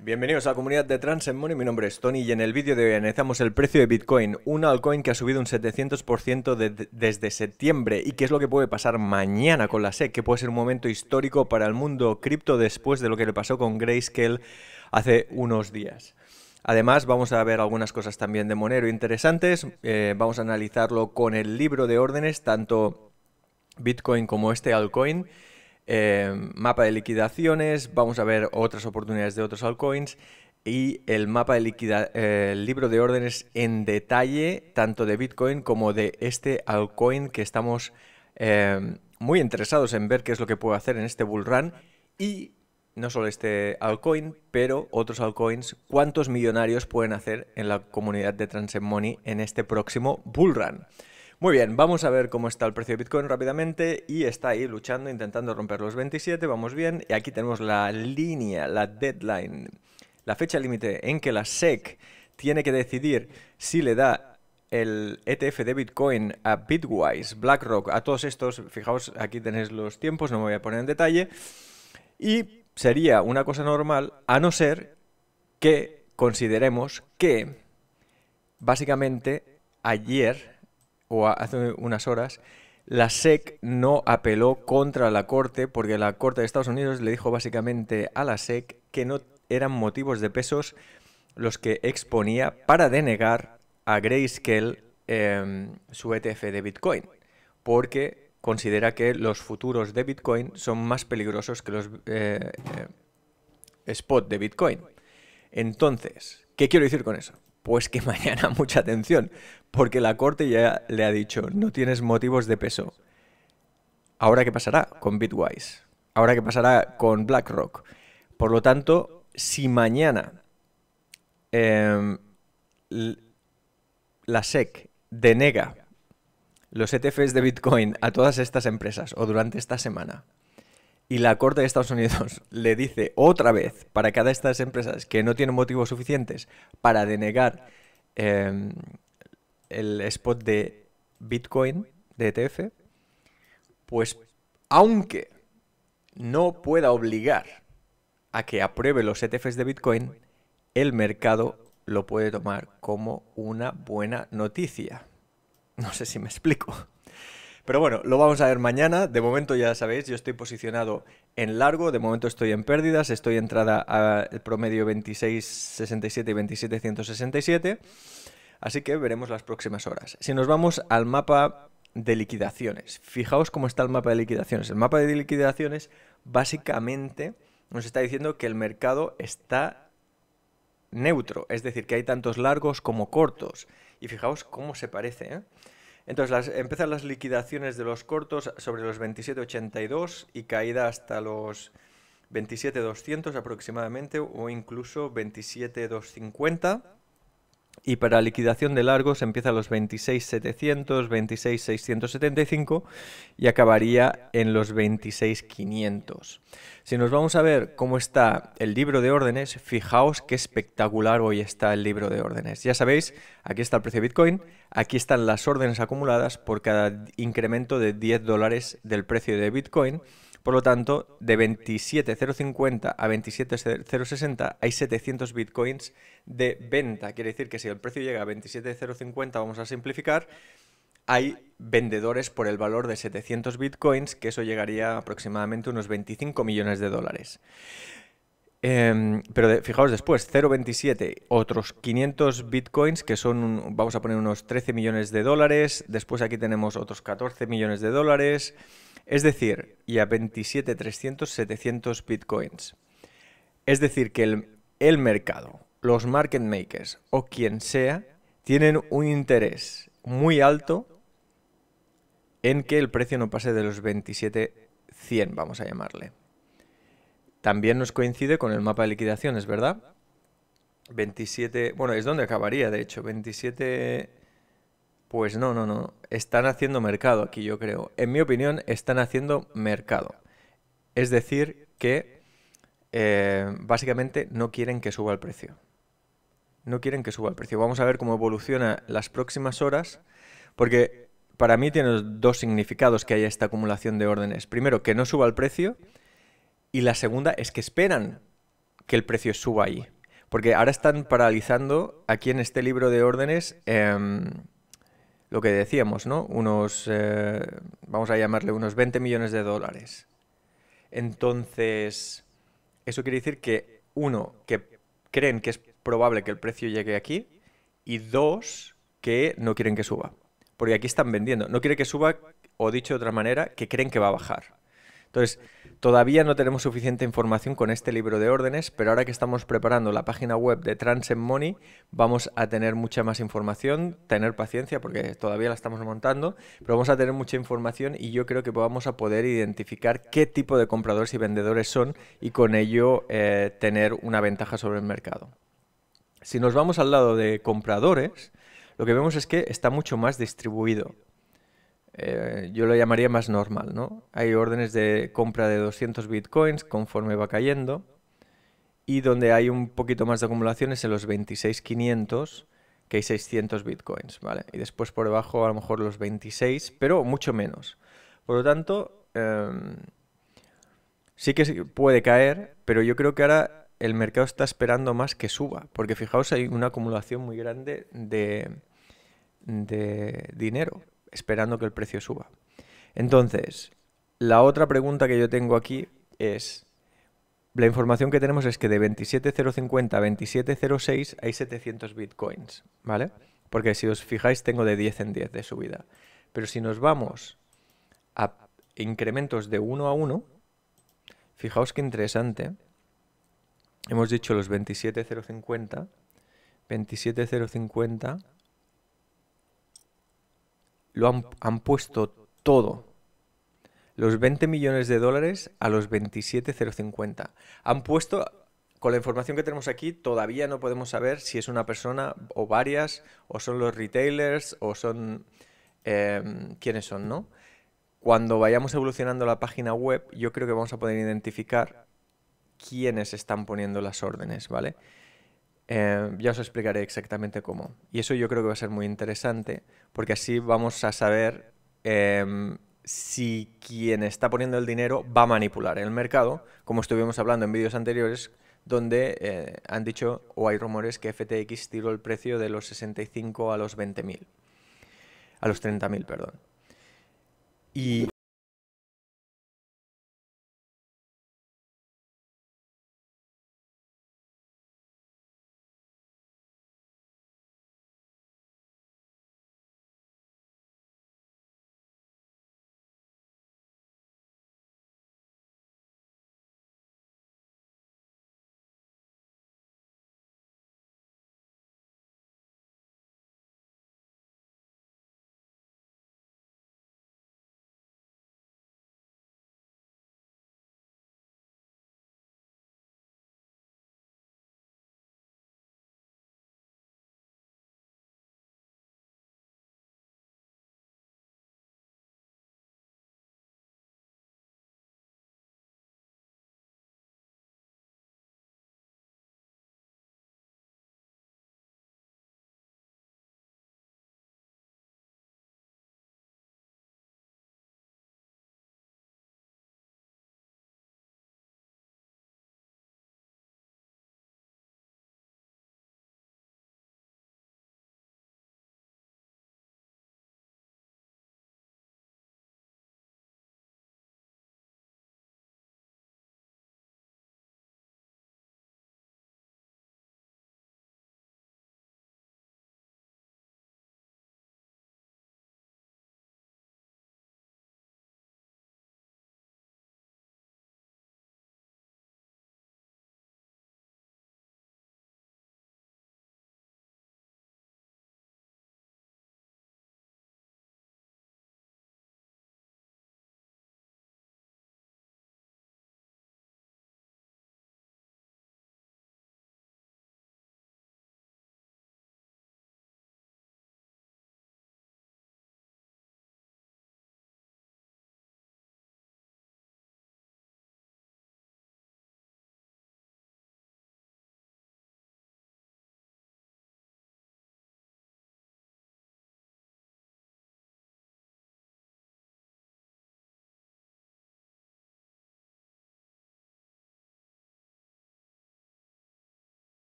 Bienvenidos a la comunidad de Trans Money, mi nombre es Tony y en el vídeo de hoy analizamos el precio de Bitcoin, un altcoin que ha subido un 700% desde septiembre y qué es lo que puede pasar mañana con la SEC, que puede ser un momento histórico para el mundo cripto después de lo que le pasó con Grayscale hace unos días. Además, vamos a ver algunas cosas también de Monero interesantes, eh, vamos a analizarlo con el libro de órdenes, tanto Bitcoin como este altcoin Em, mapa de liquidaciones, vamos a ver otras oportunidades de otros altcoins y el mapa de liquida eh, el libro de órdenes en detalle, tanto de Bitcoin como de este altcoin que estamos em, muy interesados en ver qué es lo que puedo hacer en este bull y no solo este altcoin, pero otros altcoins, cuántos millonarios pueden hacer en la comunidad de Transit Money en este próximo bull run. Muy bien, vamos a ver cómo está el precio de Bitcoin rápidamente y está ahí luchando, intentando romper los 27, vamos bien. Y aquí tenemos la línea, la deadline, la fecha límite en que la SEC tiene que decidir si le da el ETF de Bitcoin a Bitwise, BlackRock, a todos estos, fijaos, aquí tenéis los tiempos, no me voy a poner en detalle, y sería una cosa normal, a no ser que consideremos que básicamente ayer o hace unas horas, la SEC no apeló contra la Corte porque la Corte de Estados Unidos le dijo básicamente a la SEC que no eran motivos de pesos los que exponía para denegar a Grayscale em, su ETF de Bitcoin, porque considera que los futuros de Bitcoin son más peligrosos que los eh, eh, spot de Bitcoin. Entonces, ¿qué quiero decir con eso? Pues que mañana mucha atención, porque la corte ya le ha dicho, no tienes motivos de peso. Ahora qué pasará con Bitwise, ahora qué pasará con BlackRock. Por lo tanto, si mañana em, la SEC denega los ETFs de Bitcoin a todas estas empresas o durante esta semana, y la Corte de Estados Unidos le dice otra vez para cada de estas empresas que no tienen motivos suficientes para denegar em, el spot de Bitcoin, de ETF, pues aunque no pueda obligar a que apruebe los ETFs de Bitcoin, el mercado lo puede tomar como una buena noticia. No sé si me explico. Pero bueno, lo vamos a ver mañana. De momento ya sabéis, yo estoy posicionado en largo, de momento estoy en pérdidas, estoy entrada al promedio 26.67 y 2767. Así que veremos las próximas horas. Si nos vamos al mapa de liquidaciones, fijaos cómo está el mapa de liquidaciones. El mapa de liquidaciones básicamente nos está diciendo que el mercado está neutro, es decir, que hay tantos largos como cortos. Y fijaos cómo se parece. ¿eh? Entonces las, empiezan las liquidaciones de los cortos sobre los 27,82 y caída hasta los 27,200 aproximadamente o incluso 27,250 y para liquidación de largos empieza a los 26.700, 26.675 y acabaría en los 26.500. Si nos vamos a ver cómo está el libro de órdenes, fijaos qué espectacular hoy está el libro de órdenes. Ya sabéis, aquí está el precio de Bitcoin, aquí están las órdenes acumuladas por cada incremento de 10 dólares del precio de Bitcoin. Por lo tanto, de 27050 a 27060 hay 700 bitcoins de venta. Quiere decir que si el precio llega a 27050, vamos a simplificar, hay vendedores por el valor de 700 bitcoins, que eso llegaría a aproximadamente unos 25 millones de dólares. Em, pero fijaos después, 0,27, otros 500 bitcoins, que son, vamos a poner unos 13 millones de dólares. Después aquí tenemos otros 14 millones de dólares es decir, y a 27,300, 700 bitcoins. Es decir, que el, mercado, los market makers o quien sea, tienen un interés muy alto en que el precio no pase de los 27,100, vamos a llamarle. También nos coincide con el mapa de liquidaciones, ¿verdad? 27, bueno, es donde acabaría, de hecho, 27 pues no, no, no. Están haciendo mercado aquí, yo creo. En mi opinión, están haciendo mercado. Es decir, que eh, básicamente no quieren que suba el precio. No quieren que suba el precio. Vamos a ver cómo evoluciona las próximas horas, porque para mí tiene dos significados que haya esta acumulación de órdenes. Primero, que no suba el precio, y la segunda es que esperan que el precio suba ahí. Porque ahora están paralizando aquí en este libro de órdenes. Em, lo que decíamos, ¿no? Unos, eh, vamos a llamarle unos 20 millones de dólares. Entonces, eso quiere decir que, uno, que creen que es probable que el precio llegue aquí y dos, que no quieren que suba. Porque aquí están vendiendo. No quiere que suba, o dicho de otra manera, que creen que va a bajar. Entonces, todavía no tenemos suficiente información con este libro de órdenes, pero ahora que estamos preparando la página web de Transend Money, vamos a tener mucha más información, tener paciencia porque todavía la estamos montando, pero vamos a tener mucha información y yo creo que vamos a poder identificar qué tipo de compradores y vendedores son y con ello eh, tener una ventaja sobre el mercado. Si nos vamos al lado de compradores, lo que vemos es que está mucho más distribuido. Eh, yo lo llamaría más normal, ¿no? Hay órdenes de compra de 200 bitcoins conforme va cayendo y donde hay un poquito más de acumulación es en los 26,500 que hay 600 bitcoins, ¿vale? Y después por debajo a lo mejor los 26, pero mucho menos. Por lo tanto, em, sí que puede caer, pero yo creo que ahora el mercado está esperando más que suba, porque fijaos, hay una acumulación muy grande de, de dinero esperando que el precio suba. Entonces, la otra pregunta que yo tengo aquí es, la información que tenemos es que de 27050 a 2706 hay 700 bitcoins, ¿vale? Porque si os fijáis tengo de 10 en 10 de subida. Pero si nos vamos a incrementos de 1 a 1, fijaos qué interesante. Hemos dicho los 27050, 27050 lo han, puesto todo. Los 20 millones de dólares a los 27,050. Han puesto, con la información que tenemos aquí, todavía no podemos saber si es una persona o varias, o son los retailers, o son... Em, quiénes son, ¿no? Cuando vayamos evolucionando la página web, yo creo que vamos a poder identificar quiénes están poniendo las órdenes, ¿vale? Em, ya os explicaré exactamente cómo. Y eso yo creo que va a ser muy interesante, porque así vamos a saber em, si quien está poniendo el dinero va a manipular el mercado, como estuvimos hablando en vídeos anteriores, donde eh, han dicho o hay rumores que FTX tiró el precio de los 65 a los 20.000, a los 30.000, perdón. Y